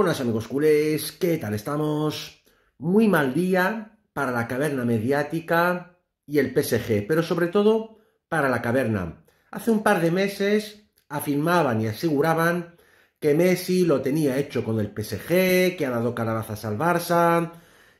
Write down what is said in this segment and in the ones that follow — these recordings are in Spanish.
buenas amigos culés, ¿qué tal estamos? Muy mal día para la caverna mediática y el PSG, pero sobre todo para la caverna. Hace un par de meses afirmaban y aseguraban que Messi lo tenía hecho con el PSG, que ha dado calabazas al Barça,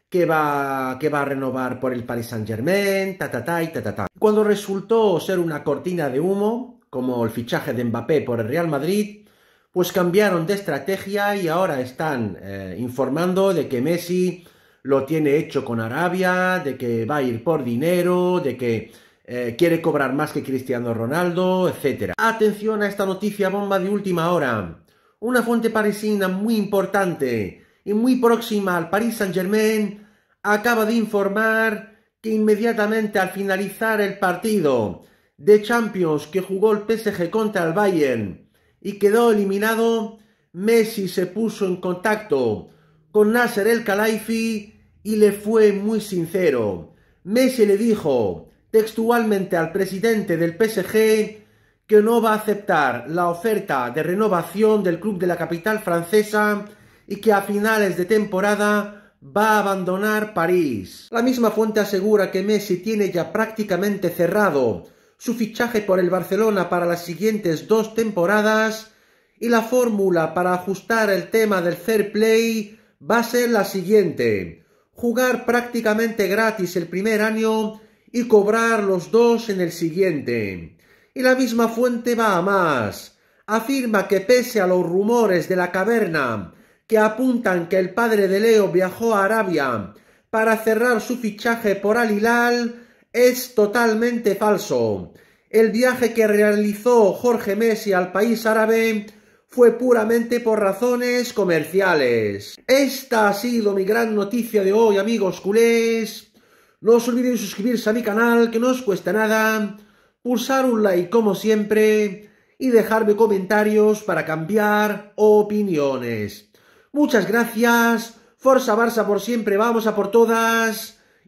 que va, que va a renovar por el Paris Saint-Germain, ta ta ta y ta ta ta. Cuando resultó ser una cortina de humo, como el fichaje de Mbappé por el Real Madrid, pues cambiaron de estrategia y ahora están eh, informando de que Messi lo tiene hecho con Arabia, de que va a ir por dinero, de que eh, quiere cobrar más que Cristiano Ronaldo, etc. Atención a esta noticia bomba de última hora. Una fuente parisina muy importante y muy próxima al Paris Saint-Germain acaba de informar que inmediatamente al finalizar el partido de Champions que jugó el PSG contra el Bayern, y quedó eliminado, Messi se puso en contacto con Nasser el Khalifi y le fue muy sincero. Messi le dijo textualmente al presidente del PSG que no va a aceptar la oferta de renovación del club de la capital francesa y que a finales de temporada va a abandonar París. La misma fuente asegura que Messi tiene ya prácticamente cerrado su fichaje por el Barcelona para las siguientes dos temporadas y la fórmula para ajustar el tema del fair play va a ser la siguiente. Jugar prácticamente gratis el primer año y cobrar los dos en el siguiente. Y la misma fuente va a más. Afirma que pese a los rumores de la caverna que apuntan que el padre de Leo viajó a Arabia para cerrar su fichaje por Al Hilal, es totalmente falso. El viaje que realizó Jorge Messi al país árabe fue puramente por razones comerciales. Esta ha sido mi gran noticia de hoy, amigos culés. No os olvidéis suscribirse a mi canal, que no os cuesta nada. Pulsar un like como siempre y dejarme comentarios para cambiar opiniones. Muchas gracias. Forza Barça por siempre, vamos a por todas